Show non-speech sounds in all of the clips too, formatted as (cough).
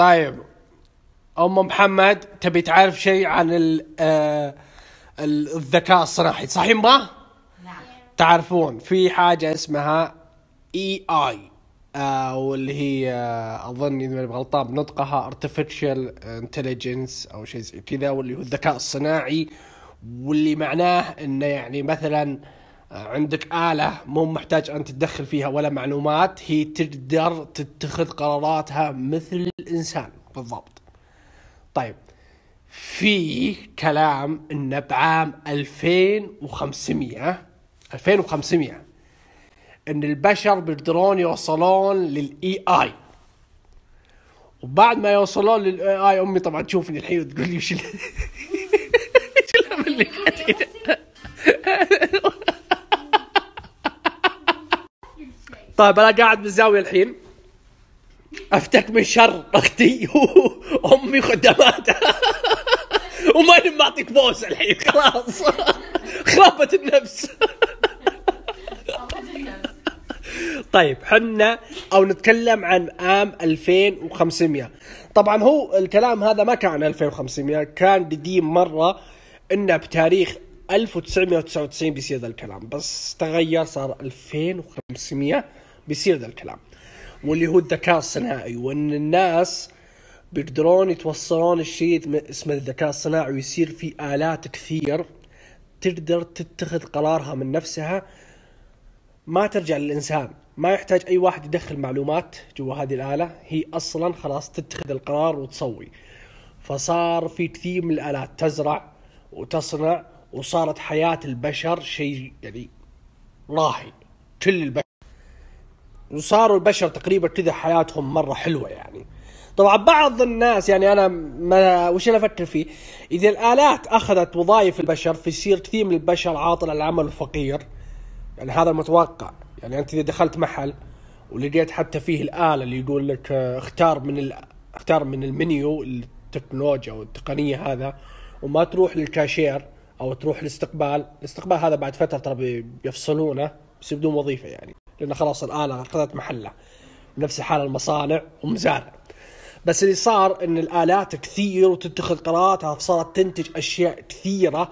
طيب ام محمد تبي تعرف شيء عن آه، الذكاء الصناعي صحيح ما؟ نعم تعرفون في حاجه اسمها اي اي آه، واللي هي آه، اظن اذا ماني غلطان بنطقها ارتفيشال انتليجنس او شيء زي كذا واللي هو الذكاء الصناعي واللي معناه انه يعني مثلا آه عندك آلة مو محتاج أن تتدخل فيها ولا معلومات هي تقدر تتخذ قراراتها مثل الإنسان بالضبط طيب في كلام أن بعام 2500 2500 أن البشر بيقدرون يوصلون للإي آي وبعد ما يوصلون للإي آي أمي طبعا تشوفني الحين وتقول لي وش (laughs) اللي (laughs) طيب انا قاعد بالزاويه الحين افتك من شر اختي وامي (laughs) خدماتها (laughs) وما معطيك بوس الحين خلاص (laughs) خربت النفس طيب حنا او نتكلم عن عام 2500 طبعا هو الكلام هذا ما كان 2500 كان قديم مره انه بتاريخ 1999 بيصير ذا الكلام بس تغير صار 2500 بيصير ذا الكلام واللي هو الذكاء الصناعي وان الناس بيقدرون يتوصلون الشيء اسمه الذكاء الصناعي ويصير في الات كثير تقدر تتخذ قرارها من نفسها ما ترجع للانسان ما يحتاج اي واحد يدخل معلومات جوا هذه الاله هي اصلا خلاص تتخذ القرار وتصوي فصار في كثير من الالات تزرع وتصنع وصارت حياه البشر شيء يعني راهي كل البشر وصاروا البشر تقريبا كذا حياتهم مره حلوه يعني طبعا بعض الناس يعني انا ما وش انا افكر فيه اذا الالات اخذت وظائف البشر فيصير كثير من البشر عاطل العمل وفقير يعني هذا المتوقع يعني انت اذا دخلت محل ولقيت حتى فيه الاله اللي يقول لك آه، اختار من ال... اختار من المنيو التكنولوجيا والتقنيه هذا وما تروح للكاشير او تروح للاستقبال الاستقبال هذا بعد فتره ترى بيفصلونه بس بدون وظيفه يعني لأن خلاص الآلة أخذت محله نفس حال المصانع ومزارع بس اللي صار ان الالات كثير وتتخذ قراراتها فصارت تنتج اشياء كثيره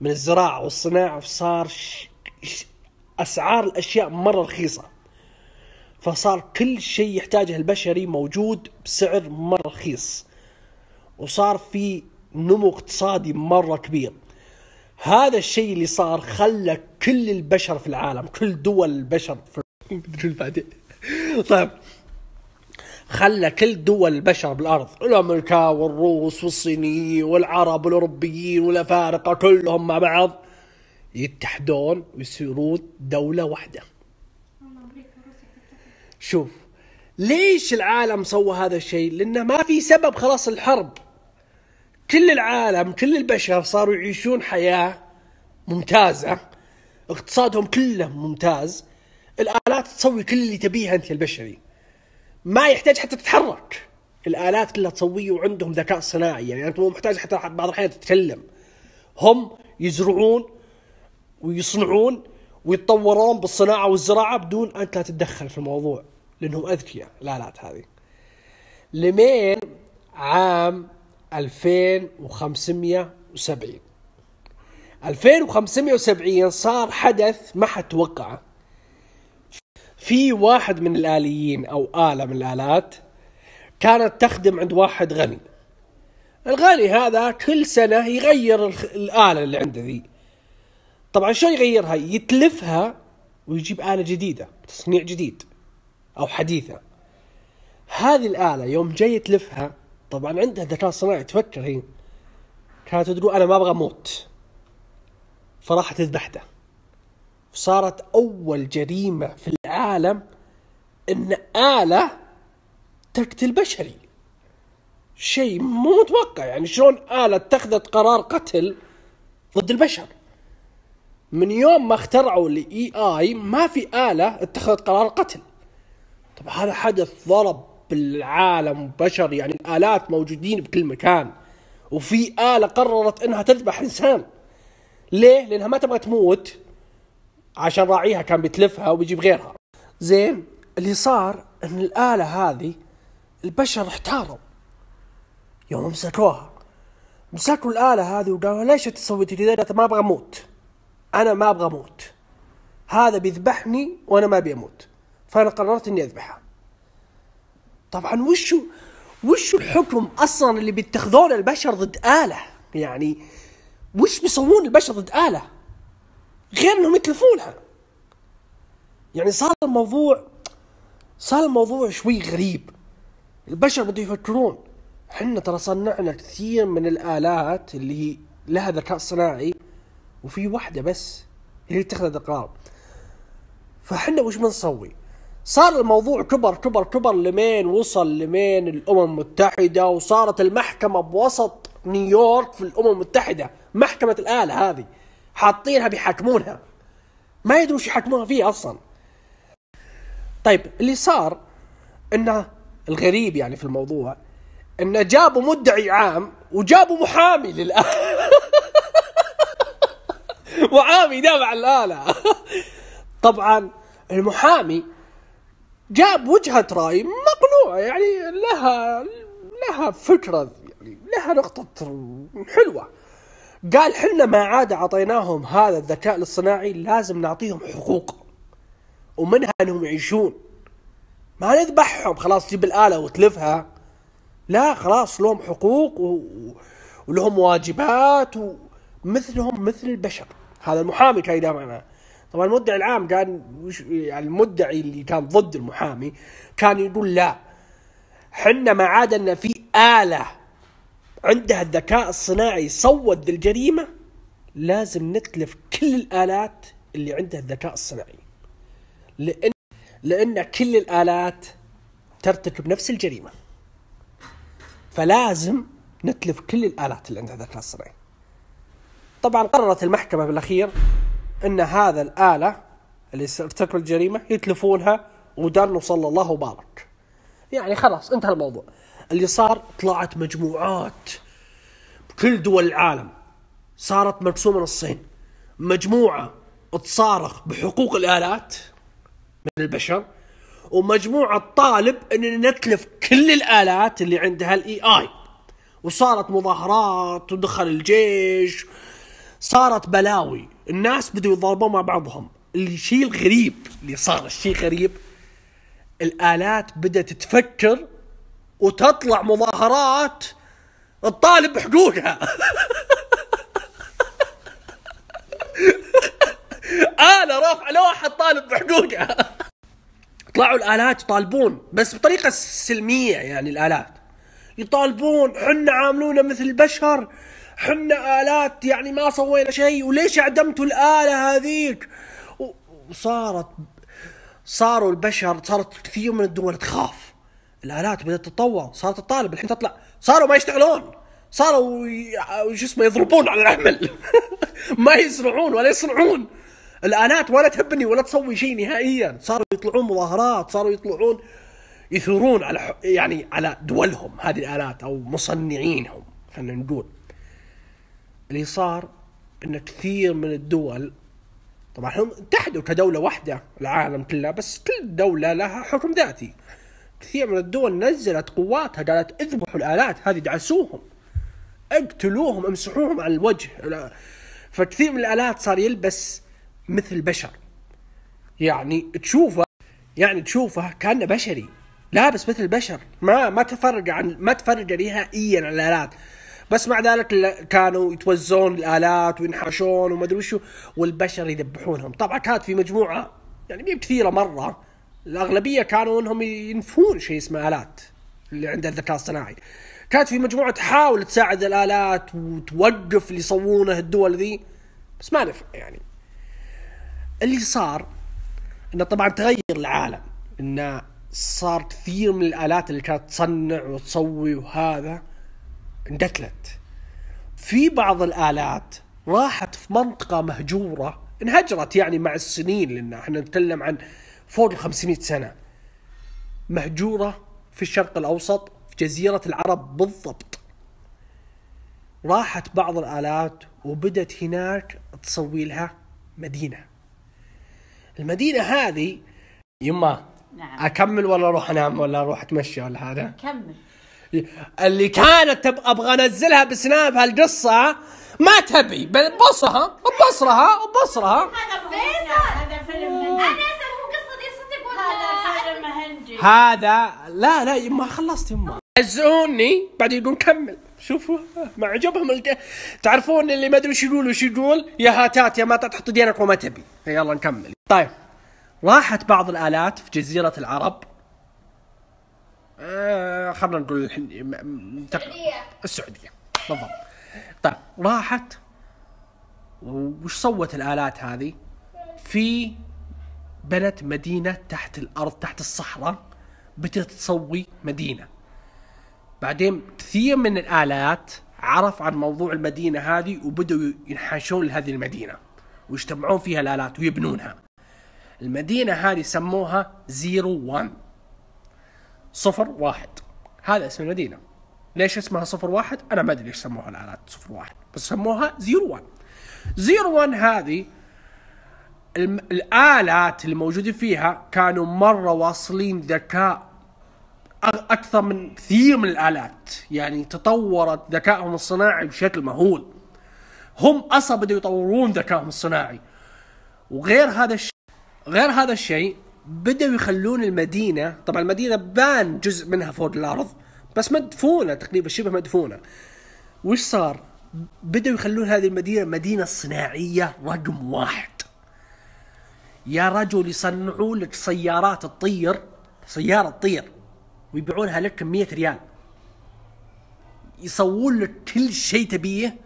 من الزراعه والصناعه فصار ش... ش... اسعار الاشياء مره رخيصه فصار كل شيء يحتاجه البشري موجود بسعر مره رخيص وصار في نمو اقتصادي مره كبير هذا الشيء اللي صار خلى كل البشر في العالم كل دول البشر في بدون بعدين طيب خلى كل دول البشر بالارض الامريكا والروس والصينيين والعرب والاوروبيين والافارقه كلهم مع بعض يتحدون ويصيرون دوله واحده شوف ليش العالم سوى هذا الشيء لانه ما في سبب خلاص الحرب كل العالم كل البشر صاروا يعيشون حياه ممتازه اقتصادهم كله ممتاز الالات تسوي كل اللي تبيه انت البشري ما يحتاج حتى تتحرك الالات كلها تسويه وعندهم ذكاء صناعي يعني انت مو محتاج حتى بعض الاحيان تتكلم هم يزرعون ويصنعون ويتطورون بالصناعه والزراعه بدون انت لا تتدخل في الموضوع لانهم اذكياء الالات هذه لمين عام 2570 2570 صار حدث ما حد توقعه في واحد من الآليين أو آلة من الآلات كانت تخدم عند واحد غني الغني هذا كل سنة يغير الآلة اللي عنده ذي طبعا شو يغيرها يتلفها ويجيب آلة جديدة تصنيع جديد أو حديثة هذه الآلة يوم جاي يتلفها طبعا عندها ذكاء صناعي تفكر هي كانت تقول أنا ما أبغى موت فراحت ذبحته صارت أول جريمة في العالم ان آلة تقتل بشري شيء مو متوقع يعني شلون آلة اتخذت قرار قتل ضد البشر من يوم ما اخترعوا الاي اي ما في آلة اتخذت قرار قتل طب هذا حدث ضرب بالعالم بشر يعني الآلات موجودين بكل مكان وفي آلة قررت انها تذبح انسان ليه؟ لانها ما تبغى تموت عشان راعيها كان بيتلفها وبيجيب غيرها زين اللي صار ان الاله هذه البشر احتاروا يوم مسكوها مسكوا الاله هذه وقالوا ليش تسوي كذا؟ قالت ما ابغى اموت انا ما ابغى اموت هذا بيذبحني وانا ما ابي اموت فانا قررت اني اذبحه طبعا وشو وش الحكم اصلا اللي بيتخذون البشر ضد اله يعني وش بيسوون البشر ضد اله غير انهم يتلفونها يعني صار الموضوع صار الموضوع شوي غريب البشر بدوا يفكرون احنا ترى صنعنا كثير من الالات اللي لها ذكاء صناعي وفي واحده بس هي اللي اتخذت القرار فحنا وش بنسوي؟ صار الموضوع كبر كبر كبر لمين وصل لمين الامم المتحده وصارت المحكمه بوسط نيويورك في الامم المتحده محكمه الاله هذه حاطينها بيحكمونها ما يدروا وش يحكمونها فيها اصلا طيب اللي صار انه الغريب يعني في الموضوع انه جابوا مدعي عام وجابوا محامي للآلة (laughs) محامي دافع الآلة طبعا المحامي جاب وجهة رأي مقنوعة يعني لها لها فكرة يعني لها نقطة حلوة قال حنا ما عاد أعطيناهم هذا الذكاء الاصطناعي لازم نعطيهم حقوق ومنها انهم يعيشون ما نذبحهم خلاص جيب الاله وتلفها لا خلاص لهم حقوق و... ولهم واجبات ومثلهم مثل البشر هذا المحامي كان يدافع عنها طبعا المدعي العام كان يعني المدعي اللي كان ضد المحامي كان يقول لا حنا ما عاد ان في اله عندها الذكاء الصناعي صوت الجريمه لازم نتلف كل الالات اللي عندها الذكاء الصناعي لأن لأن كل الآلات ترتكب نفس الجريمة فلازم نتلف كل الآلات اللي عندها ذكاء اصطناعي طبعا قررت المحكمة بالأخير أن هذا الآلة اللي ارتكبت الجريمة يتلفونها ودانه صلى الله وبارك يعني خلاص انتهى الموضوع اللي صار طلعت مجموعات بكل دول العالم صارت مقسومة نصين مجموعة تصارخ بحقوق الآلات من البشر ومجموعة طالب أننا نتلف كل الآلات اللي عندها الإي آي وصارت مظاهرات ودخل الجيش صارت بلاوي الناس بدوا يضربوا مع بعضهم الشيء الغريب اللي صار الشيء غريب الآلات بدأت تفكر وتطلع مظاهرات الطالب (laughs) بحقوقها انا روح لوحه واحد طالب بحقوقها طلعوا الالات يطالبون بس بطريقه سلميه يعني الالات يطالبون حنا عاملونا مثل البشر حنا الات يعني ما سوينا شيء وليش عدمتوا الاله هذيك وصارت صاروا البشر صارت كثير من الدول تخاف الالات بدات تتطور صارت تطالب الحين تطلع صاروا ما يشتغلون صاروا شو اسمه يضربون على العمل (laughs) ما يزرعون ولا يصنعون الالات ولا تهبني ولا تسوي شيء نهائيا صاروا يطلعون مظاهرات صاروا يطلعون يثورون على يعني على دولهم هذه الالات او مصنعينهم خلينا نقول اللي صار ان كثير من الدول طبعا هم اتحدوا كدوله واحده العالم كله بس كل دوله لها حكم ذاتي كثير من الدول نزلت قواتها قالت اذبحوا الالات هذه دعسوهم اقتلوهم امسحوهم عن الوجه فكثير من الالات صار يلبس مثل البشر يعني تشوفه يعني تشوفه كانه بشري لابس مثل البشر ما ما تفرق عن ما تفرق نهائيا عن الالات بس مع ذلك كانوا يتوزون الالات وينحاشون وما ادري وشو والبشر يذبحونهم طبعا كانت في مجموعه يعني مي كثيره مره الاغلبيه كانوا انهم ينفون شيء اسمه الات اللي عندها الذكاء الصناعي كانت في مجموعه تحاول تساعد الالات وتوقف اللي يصونه الدول ذي بس ما نفع يعني اللي صار انه طبعا تغير العالم انه صار كثير من الالات اللي كانت تصنع وتسوي وهذا اندتلت في بعض الالات راحت في منطقه مهجوره انهجرت يعني مع السنين لان احنا نتكلم عن فوق ال 500 سنه مهجوره في الشرق الاوسط في جزيره العرب بالضبط راحت بعض الالات وبدت هناك تسوي لها مدينه المدينه هذه يما نعم اكمل ولا اروح انام ولا اروح اتمشى ولا هذا كمل اللي كانت ابغى انزلها بسناب هالقصه ما تبي بصرها بصرها بصرها هذا هذا فيلم انا اسال قصه هذا هذا لا لا يما خلصت يما عزوني بعدين يقولون كمل شوفوا ما عجبهم الك... تعرفون اللي ما ادري ايش يقول وش يقول يا هاتات يا ما تحط دينك وما تبي إيه، يلا نكمل طيب راحت بعض الالات في جزيره العرب آه خلينا نقول السعوديه السعوديه بالضبط طيب راحت وش صوت الالات هذه في بنت مدينه تحت الارض تحت الصحراء بتتسوي مدينه بعدين كثير من الالات عرف عن موضوع المدينه هذه وبدوا ينحاشون لهذه المدينه ويجتمعون فيها الالات ويبنونها المدينه هذه سموها زيرو وان صفر واحد هذا اسم المدينه ليش اسمها صفر واحد انا ما ادري ليش سموها الالات صفر واحد بس سموها زيرو وان زيرو وان هذه الالات الموجوده فيها كانوا مره واصلين ذكاء اكثر من كثير من الالات يعني تطورت ذكائهم الصناعي بشكل مهول هم اصلا بدأوا يطورون ذكائهم الصناعي وغير هذا الشيء غير هذا الشيء بدأوا يخلون المدينة طبعا المدينة بان جزء منها فوق الأرض بس مدفونة تقريبا شبه مدفونة وش صار بدأوا يخلون هذه المدينة مدينة صناعية رقم واحد يا رجل يصنعوا لك سيارات تطير سيارة تطير ويبيعونها لك ب 100 ريال يصوون لك كل شيء تبيه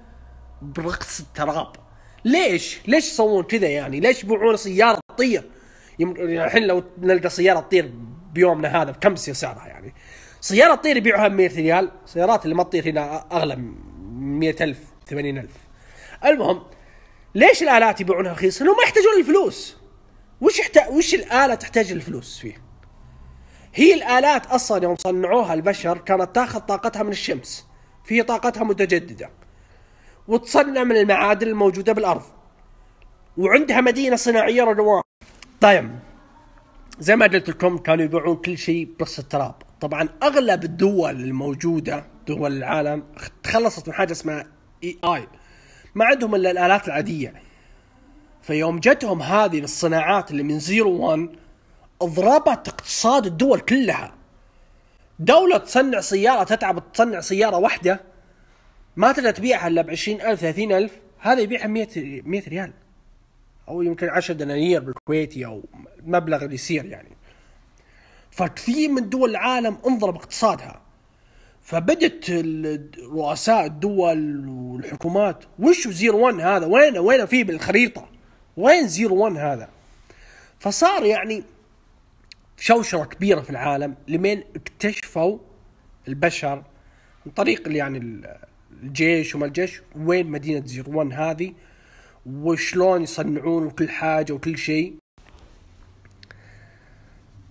برقص التراب ليش؟ ليش يصوون كذا يعني؟ ليش يبيعون سياره تطير؟ الحين لو نلقى سياره تطير بيومنا هذا بكم يصير سعرها يعني؟ سياره تطير يبيعوها ب 100 ريال، السيارات اللي ما تطير هنا اغلى من 100000 80000 المهم ليش الالات يبيعونها رخيص؟ لانهم ما يحتاجون الفلوس وش يحتاج وش الاله تحتاج الفلوس فيه؟ هي الالات اصلا يوم صنعوها البشر كانت تاخذ طاقتها من الشمس في طاقتها متجدده وتصنع من المعادن الموجوده بالارض وعندها مدينه صناعيه رنواء طيب زي ما قلت لكم كانوا يبيعون كل شيء بس التراب طبعا اغلب الدول الموجوده دول العالم تخلصت من حاجه اسمها اي اي ما عندهم الا الالات العاديه فيوم جتهم هذه الصناعات اللي من زيرو 1 ضربت اقتصاد الدول كلها دولة تصنع سيارة تتعب تصنع سيارة واحدة ما تقدر تبيعها الا ب 20000 30000 هذا يبيعها 100 100 ريال او يمكن 10 دنانير بالكويتي او المبلغ اللي يصير يعني فكثير من دول العالم انضرب اقتصادها فبدت رؤساء الدول والحكومات وش زيرو 1 هذا وين وين فيه بالخريطه وين زيرو 1 هذا فصار يعني شوشره كبيره في العالم لمين اكتشفوا البشر من طريق يعني الجيش وما الجيش وين مدينه زيروان هذه وشلون يصنعون وكل حاجه وكل شيء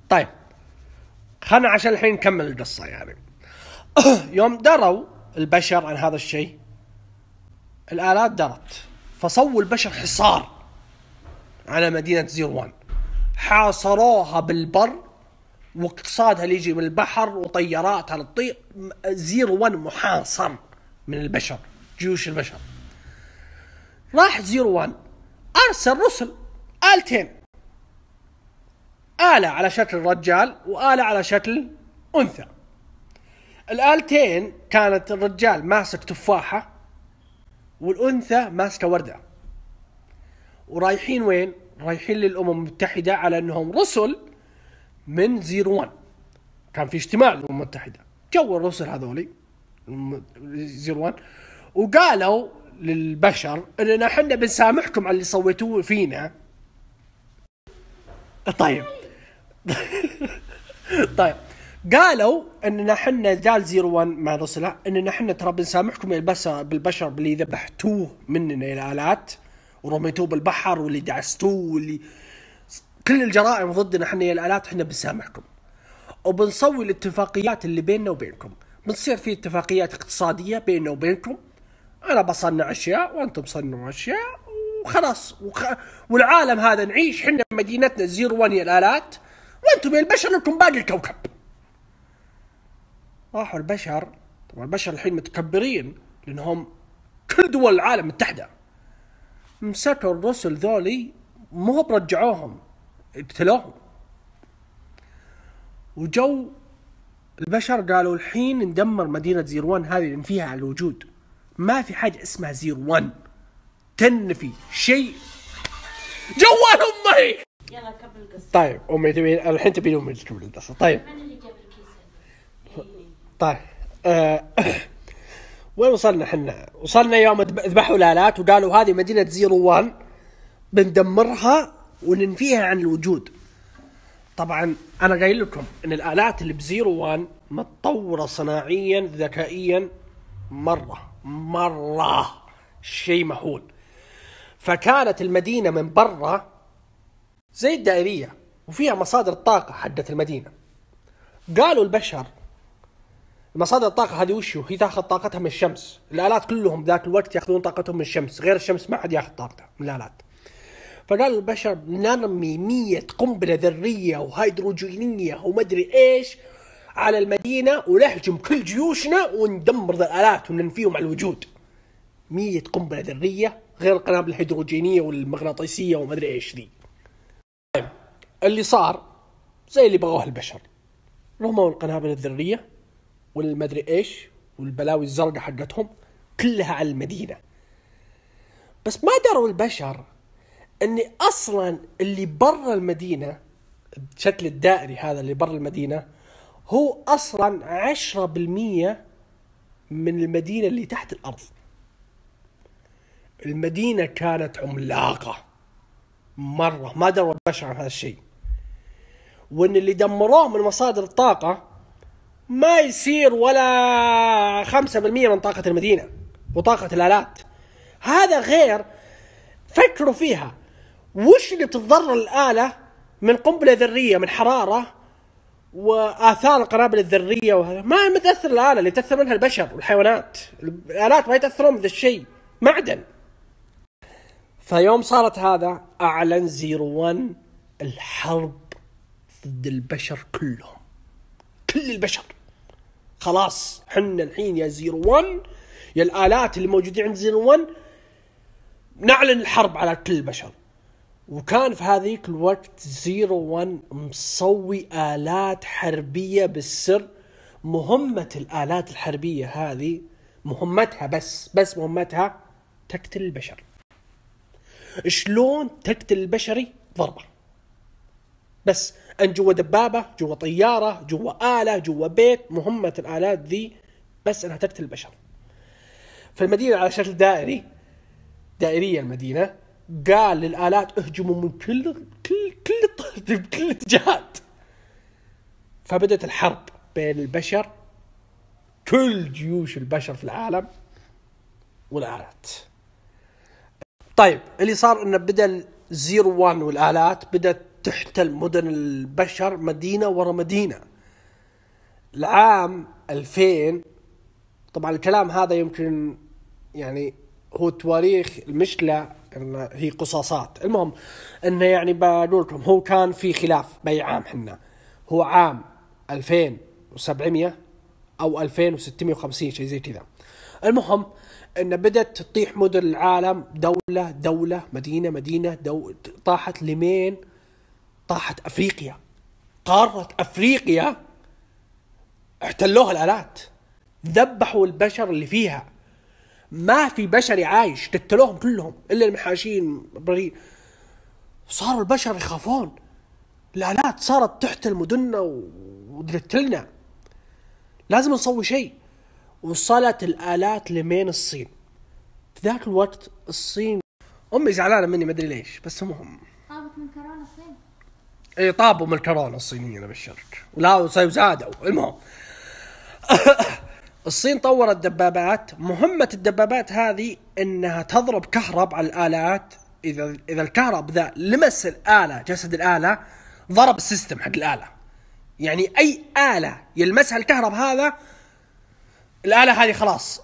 طيب خلنا عشان الحين نكمل القصه يعني (coughs) يوم دروا البشر عن هذا الشيء الالات درت فصووا البشر حصار على مدينه زيروان حاصروها بالبر واقتصادها اللي يجي من البحر وطياراتها للطير زيرو ون محاصر من البشر جيوش البشر راح زيرو ون ارسل رسل التين اله على شكل رجال واله على شكل انثى الالتين كانت الرجال ماسك تفاحه والانثى ماسكه ورده ورايحين وين؟ رايحين للامم المتحده على انهم رسل من زيرو 1 كان في اجتماع للامم المتحده جو الرسل هذولي زيرو 1 وقالوا للبشر اننا احنا بنسامحكم على اللي سويتوه فينا طيب (laughs) طيب قالوا اننا احنا جال زيرو 1 مع رسله اننا احنا ترى بنسامحكم بالبشر باللي ذبحتوه مننا الالات ورميتوه بالبحر واللي دعستوه واللي كل الجرائم ضدنا احنا يا الالات احنا بنسامحكم وبنسوي الاتفاقيات اللي بيننا وبينكم بتصير في اتفاقيات اقتصاديه بيننا وبينكم انا بصنع اشياء وانتم صنعوا اشياء وخلاص وخ... والعالم هذا نعيش احنا مدينتنا زيرو ون يا الالات وانتم يا البشر لكم باقي الكوكب راحوا البشر طبعا البشر الحين متكبرين لانهم كل دول العالم متحده مسكوا الرسل ذولي مو برجعوهم ابتلوهم وجو البشر قالوا الحين ندمر مدينة زير ون هذه اللي فيها على الوجود ما في حاجة اسمها زير ون تنفي شيء جوال أمي يلا كمل القصة طيب أمي تبي الحين تبي أمي تكمل القصة طيب اللي جاب الكيس طيب آه. وين وصلنا احنا؟ وصلنا يوم ذبحوا الالات وقالوا هذه مدينه زيرو وان بندمرها وننفيها عن الوجود طبعا انا قايل لكم ان الالات اللي بزيرو وان متطوره صناعيا ذكائيا مره مره شيء مهول فكانت المدينه من برا زي الدائريه وفيها مصادر الطاقه حقت المدينه قالوا البشر مصادر الطاقة هذه وش هي تاخذ طاقتها من الشمس، الآلات كلهم ذاك الوقت ياخذون طاقتهم من الشمس، غير الشمس ما حد ياخذ طاقته من الآلات. فقال البشر نرمي 100 قنبلة ذرية وهيدروجينية ومدري ايش على المدينة ونهجم كل جيوشنا وندمر الآلات وننفيهم على الوجود. 100 قنبلة ذرية غير القنابل الهيدروجينية والمغناطيسية ومدري ايش ذي. طيب، اللي صار زي اللي بغوه البشر. رموا القنابل الذرية والمدري ايش والبلاوي الزرقاء حقتهم كلها على المدينة بس ما دروا البشر اني اصلا اللي برا المدينة الشكل الدائري هذا اللي برا المدينة هو اصلا عشرة بالمية من المدينة اللي تحت الارض المدينة كانت عملاقة مرة ما دروا البشر عن هذا الشيء وان اللي دمروه من مصادر الطاقة ما يصير ولا 5% من طاقة المدينة وطاقة الآلات هذا غير فكروا فيها وش اللي بتتضرر الآلة من قنبلة ذرية من حرارة وآثار القنابل الذرية وهذا ما متأثر الآلة اللي تأثر منها البشر والحيوانات الآلات ما يتأثرون بهذا الشيء معدن فيوم صارت هذا أعلن زيرو ون الحرب ضد البشر كلهم كل البشر خلاص حنا الحين يا زيرو ون يا الالات اللي موجودين عند زيرو ون نعلن الحرب على كل البشر وكان في هذيك الوقت زيرو ون مسوي الات حربيه بالسر مهمه الالات الحربيه هذه مهمتها بس بس مهمتها تقتل البشر شلون تقتل البشري ضربه بس أن جوا دبابة جوا طيارة جوا آلة جوا بيت مهمة الآلات ذي بس أنها تقتل البشر فالمدينة على شكل دائري دائرية المدينة قال للآلات اهجموا من كل كل كل (laughs) كل الاتجاهات فبدأت الحرب بين البشر كل جيوش البشر في العالم والآلات طيب اللي صار انه بدا الزيرو وان والآلات بدأت تحتل مدن البشر مدينة ورا مدينة العام 2000 طبعا الكلام هذا يمكن يعني هو تواريخ المشكلة إن هي قصاصات المهم انه يعني بقول لكم هو كان في خلاف بأي عام حنا هو عام 2700 او 2650 شيء زي كذا المهم ان بدات تطيح مدن العالم دوله دوله مدينه مدينه دو... طاحت لمين طاحت افريقيا قاره افريقيا احتلوها الالات ذبحوا البشر اللي فيها ما في بشري عايش قتلوهم كلهم الا المحاشين بري صاروا البشر يخافون الالات صارت تحتل مدننا وتقتلنا لازم نسوي شيء وصلت الالات لمين الصين في ذاك الوقت الصين امي زعلانه مني ما ادري ليش بس المهم طابت من كورونا الصين اي طابوا من الكورونا الصينيين ابشرك لا وزادوا المهم (coughs) الصين طورت دبابات مهمة الدبابات هذه انها تضرب كهرب على الالات اذا اذا الكهرب ذا لمس الاله جسد الاله ضرب السيستم حق الاله يعني اي اله يلمسها الكهرب هذا الاله هذه خلاص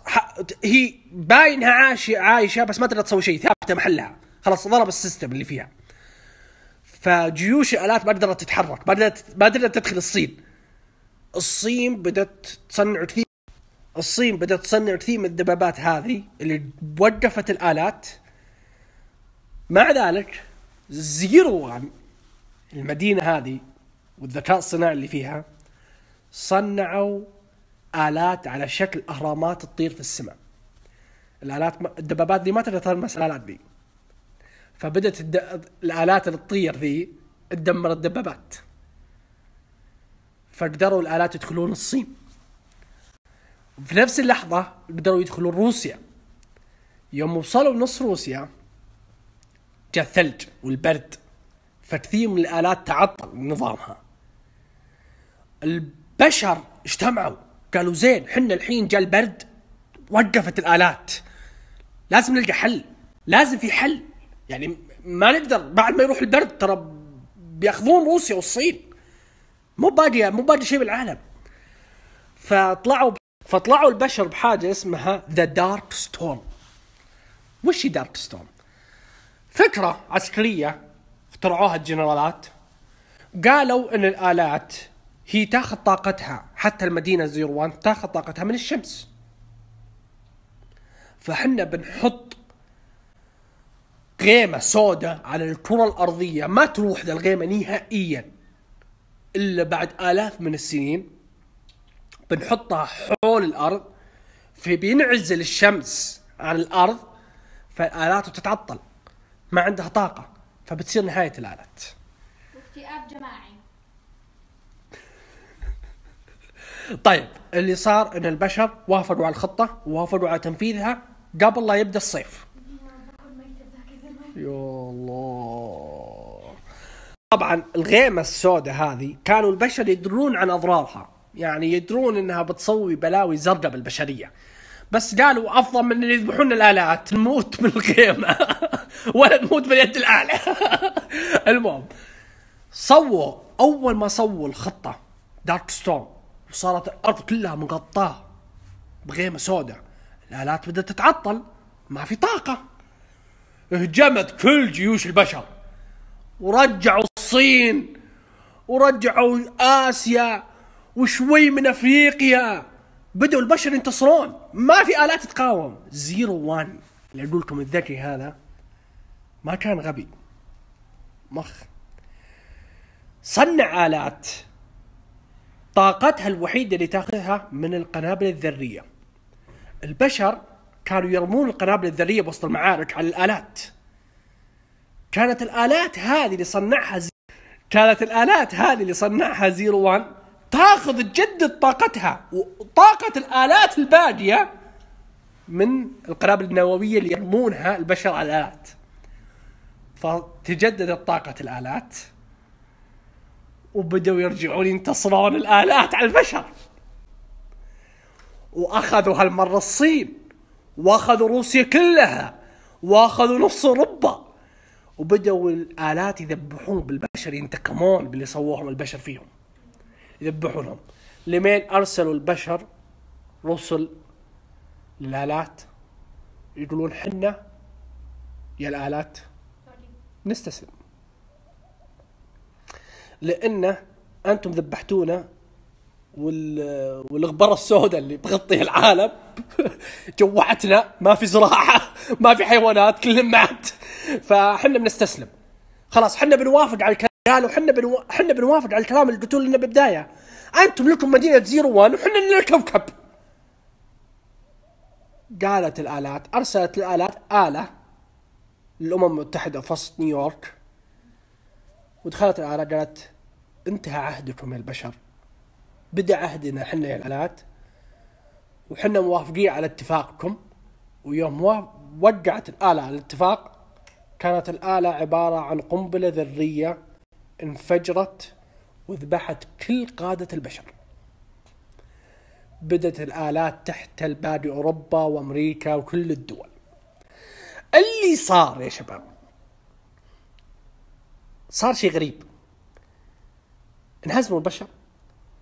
هي باينها عايشه عايشه بس ما تقدر تسوي شيء ثابته محلها خلاص ضرب السيستم اللي فيها فجيوش الالات ما قدرت تتحرك ما قدرت ما قدرت تدخل الصين الصين بدات تصنع كثير الصين بدات تصنع كثير من الدبابات هذه اللي وقفت الالات مع ذلك زيرو المدينه هذه والذكاء الصناعي اللي فيها صنعوا الات على شكل اهرامات تطير في السماء الالات الدبابات دي ما تقدر تلمس الالات دي فبدت الد... الالات اللي تطير ذي تدمر الدبابات فقدروا الالات يدخلون الصين في نفس اللحظه قدروا يدخلون روسيا يوم وصلوا نص روسيا جاء الثلج والبرد فكثير من الالات تعطل نظامها البشر اجتمعوا قالوا زين حنا الحين جاء البرد وقفت الالات لازم نلقى حل لازم في حل يعني ما نقدر بعد ما يروح البرد ترى بياخذون روسيا والصين مو باديه يعني مو بادي شيء بالعالم فطلعوا فطلعوا البشر بحاجه اسمها ذا دارك ستورم وش هي دارك ستورم فكره عسكريه اخترعوها الجنرالات قالوا ان الالات هي تاخذ طاقتها حتى المدينه زيروان تاخذ طاقتها من الشمس فحنا بنحط غيمه سوداء على الكره الارضيه ما تروح للغيمه نهائيا الا بعد الاف من السنين بنحطها حول الارض فبينعزل الشمس عن الارض فالالات بتتعطل ما عندها طاقه فبتصير نهايه الالات واكتئاب جماعي (laughs) طيب اللي صار ان البشر وافقوا على الخطه ووافقوا على تنفيذها قبل لا يبدا الصيف يا الله طبعا الغيمة السوداء هذه كانوا البشر يدرون عن أضرارها يعني يدرون انها بتسوي بلاوي زرقاء بالبشرية بس قالوا افضل من اللي يذبحون الالات نموت من (laughs) ولا نموت من يد الاله (laughs) المهم صووا اول ما صووا الخطه دارك ستورم وصارت الارض كلها مغطاه بغيمه سوداء الالات بدات تتعطل ما في طاقه هجمت كل جيوش البشر ورجعوا الصين ورجعوا اسيا وشوي من افريقيا بدأوا البشر ينتصرون ما في آلات تقاوم زيرو وان اللي أقول لكم الذكي هذا ما كان غبي مخ صنع آلات طاقتها الوحيدة اللي تاخذها من القنابل الذرية البشر كانوا يرمون القنابل الذريه بوسط المعارك على الالات كانت الالات هذه اللي صنعها زي... كانت الالات هذه اللي صنعها زيرو وان تاخذ تجدد طاقتها وطاقه الالات الباقيه من القنابل النوويه اللي يرمونها البشر على الالات فتجددت طاقه الالات وبدوا يرجعون ينتصرون الالات على البشر واخذوا هالمره الصين واخذوا روسيا كلها واخذوا نص اوروبا وبداوا الالات يذبحون بالبشر ينتقمون باللي سووهم البشر فيهم يذبحونهم لمين ارسلوا البشر رسل للالات يقولون حنا يا الالات نستسلم لانه انتم ذبحتونا والغبره السوداء اللي بغطي العالم (laughs) جوعتنا ما في زراعه (laughs) ما في حيوانات كلهم مات فحنا بنستسلم خلاص حنا بنوافق على الكلام قالوا حنا بنو... حنا بنوافق على الكلام اللي قلتوا لنا بالبدايه انتم لكم مدينه زيرو وان وحنا لنا الكوكب قالت الالات ارسلت الالات اله للامم المتحده في وسط نيويورك ودخلت الالات قالت انتهى عهدكم يا البشر بدا عهدنا احنا يا الالات وحنا موافقين على اتفاقكم ويوم وقعت الآلة على الاتفاق كانت الآلة عبارة عن قنبلة ذرية انفجرت وذبحت كل قادة البشر بدت الآلات تحتل بادي أوروبا وأمريكا وكل الدول اللي صار يا شباب صار شيء غريب انهزموا البشر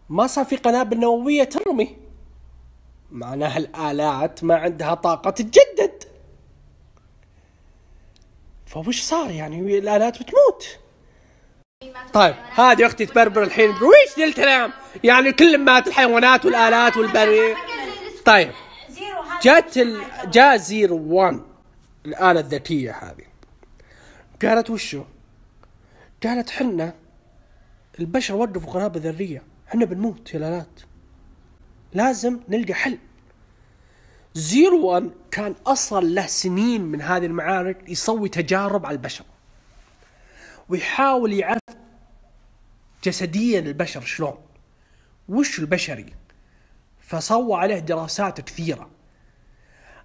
ما صار في قنابل نووية ترمي معناها الآلات ما عندها طاقة تتجدد فوش صار يعني الآلات بتموت طيب هذه اختي تبربر الحين ويش ذي الكلام؟ يعني كل مات الحيوانات والالات والبري طيب جت ال... جاء زيرو وان الاله الذكيه هذه قالت وشو؟ قالت حنا البشر وقفوا قنابل ذريه احنا بنموت يا لالات لازم نلقى حل زيرو وان كان اصلا له سنين من هذه المعارك يسوي تجارب على البشر ويحاول يعرف جسديا البشر شلون وش البشري فسوى عليه دراسات كثيره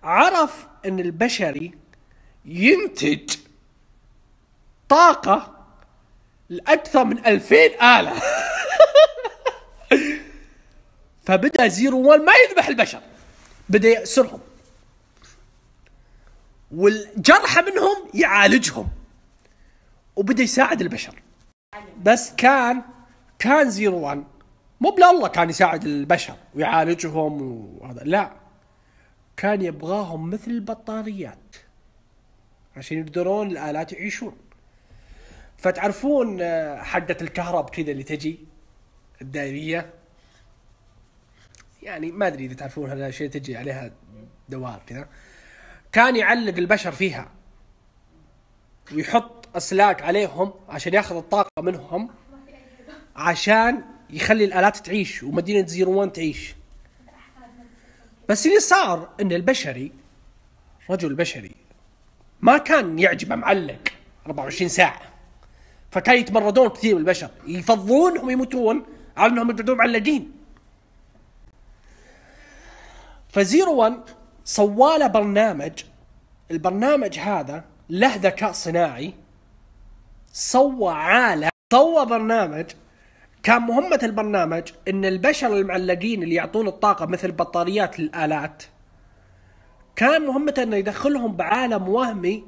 عرف ان البشري ينتج طاقه لاكثر من 2000 اله (laughs) فبدا زيرو وان ما يذبح البشر بدا ياسرهم والجرحى منهم يعالجهم وبدا يساعد البشر بس كان كان زيرو وان مو الله كان يساعد البشر ويعالجهم وهذا لا كان يبغاهم مثل البطاريات عشان يقدرون الالات يعيشون فتعرفون حقة آه، الكهرب كذا اللي تجي الدائرية يعني ما ادري اذا تعرفون هالاشياء تجي عليها دوار كذا كان يعلق البشر فيها ويحط اسلاك عليهم عشان ياخذ الطاقه منهم عشان يخلي الالات تعيش ومدينه زيرو وان تعيش بس اللي صار ان البشري رجل بشري ما كان يعجبه معلق 24 ساعه فكان يتمردون كثير من البشر يفضونهم يموتون على انهم يقعدون معلقين فزيرو ون سوى له برنامج البرنامج هذا له ذكاء صناعي سوى عالم سوى برنامج كان مهمة البرنامج ان البشر المعلقين اللي يعطون الطاقة مثل بطاريات للآلات كان مهمته انه يدخلهم بعالم وهمي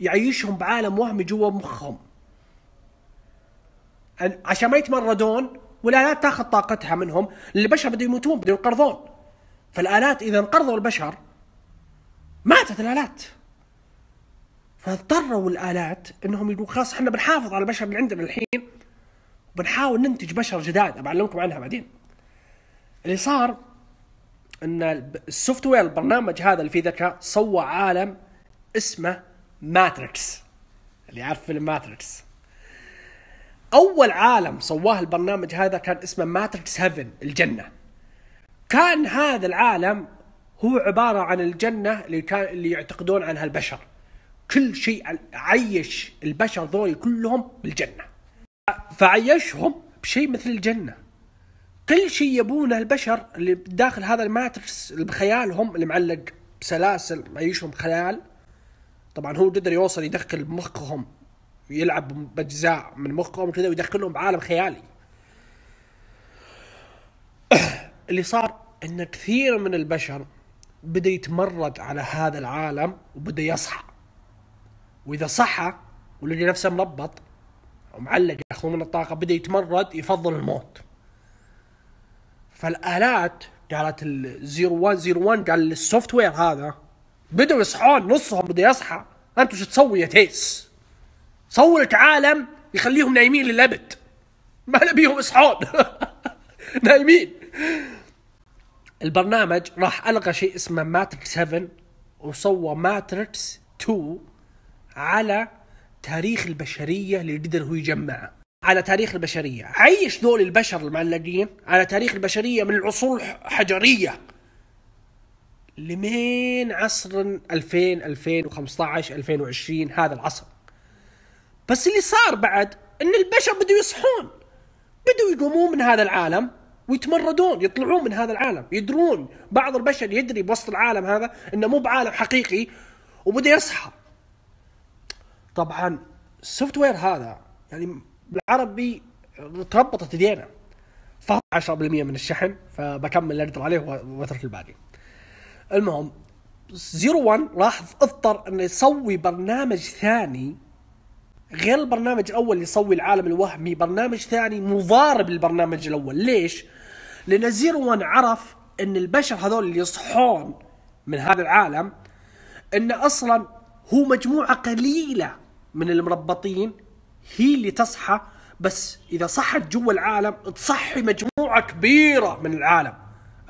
يعيشهم بعالم وهمي جوا مخهم عشان ما يتمردون والآلات تاخذ طاقتها منهم البشر بده يموتون بده ينقرضون فالآلات إذا انقرضوا البشر ماتت الآلات فاضطروا الآلات أنهم يقولوا خلاص احنا بنحافظ على البشر اللي عندنا الحين وبنحاول ننتج بشر جداد بعلمكم عنها بعدين اللي صار ان السوفت وير البرنامج هذا اللي فيه ذكاء سوى عالم اسمه ماتريكس اللي يعرف فيلم ماتريكس اول عالم سواه البرنامج هذا كان اسمه ماتريكس هيفن الجنه كان هذا العالم هو عبارة عن الجنة اللي كان اللي يعتقدون عنها البشر كل شيء عيش البشر ذول كلهم بالجنة فعيشهم بشيء مثل الجنة كل شيء يبونه البشر اللي داخل هذا الماتريكس اللي بخيالهم اللي معلق بسلاسل عيشهم خيال طبعا هو قدر يوصل يدخل مخهم يلعب باجزاء من مخهم كذا ويدخلهم بعالم خيالي اللي صار ان كثير من البشر بدا يتمرد على هذا العالم وبدا يصحى واذا صحى ولقي نفسه مربط ومعلق ياخذ من الطاقه بدا يتمرد يفضل الموت فالالات قالت ال 0101 قال السوفت وير هذا بدوا يصحون نصهم بدا يصحى انت وش تسوي يا تيس؟ صور لك عالم يخليهم نايمين للابد ما نبيهم يصحون (laughs) نايمين البرنامج راح الغى شيء اسمه ماتريكس 7 وسوى ماتريكس 2 على تاريخ البشريه اللي قدر هو يجمعه على تاريخ البشريه عيش ذول البشر المعلقين على تاريخ البشريه من العصور الحجريه لمين عصر 2000 2015 2020 هذا العصر بس اللي صار بعد ان البشر بدوا يصحون بدوا يقومون من هذا العالم ويتمردون يطلعون من هذا العالم يدرون بعض البشر يدري بوسط العالم هذا انه مو بعالم حقيقي وبدا يصحى طبعا السوفت وير هذا يعني بالعربي تربطت ايدينا فقط 10% من الشحن فبكمل اللي اقدر عليه واترك الباقي المهم زيرو 01 راح اضطر انه يسوي برنامج ثاني غير البرنامج الاول اللي يسوي العالم الوهمي برنامج ثاني مضارب للبرنامج الاول ليش لان زيرو وان عرف ان البشر هذول اللي يصحون من هذا العالم ان اصلا هو مجموعه قليله من المربطين هي اللي تصحى بس اذا صحت جوا العالم تصحي مجموعه كبيره من العالم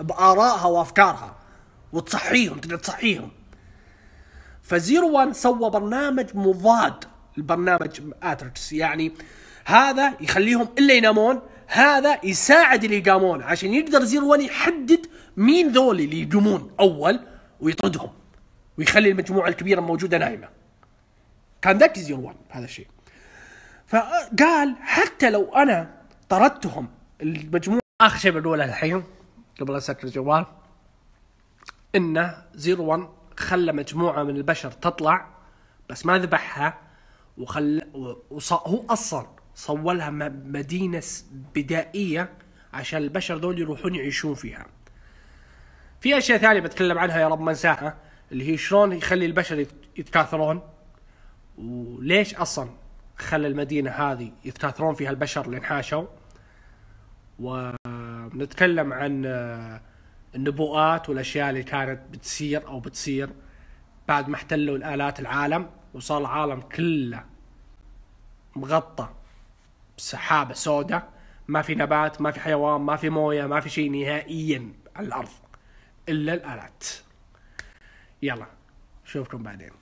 بارائها وافكارها وتصحيهم تقدر تصحيهم فزيرو وان سوى برنامج مضاد البرنامج اتركس يعني هذا يخليهم الا ينامون هذا يساعد اللي يقامون عشان يقدر زيرو ون يحدد مين ذول اللي يقومون اول ويطردهم ويخلي المجموعه الكبيره الموجوده نايمه كان ذاك زيرو ون هذا الشيء فقال حتى لو انا طردتهم المجموعه اخر شيء بقوله الحين قبل اسكر الجوال انه زيرو ون خلى مجموعه من البشر تطلع بس ما ذبحها وخل وص... هو اصلا صولها مدينه بدائيه عشان البشر دول يروحون يعيشون فيها في اشياء ثانيه بتكلم عنها يا رب ما انساها اللي هي شلون يخلي البشر يتكاثرون وليش اصلا خلى المدينه هذه يتكاثرون فيها البشر اللي انحاشوا ونتكلم عن آه، النبوءات والاشياء اللي كانت بتصير او بتصير بعد ما احتلوا الالات العالم وصار العالم كله مغطى بسحابة سوداء ما في نبات ما في حيوان ما في موية ما في شيء نهائيا على الأرض إلا الآلات يلا شوفكم بعدين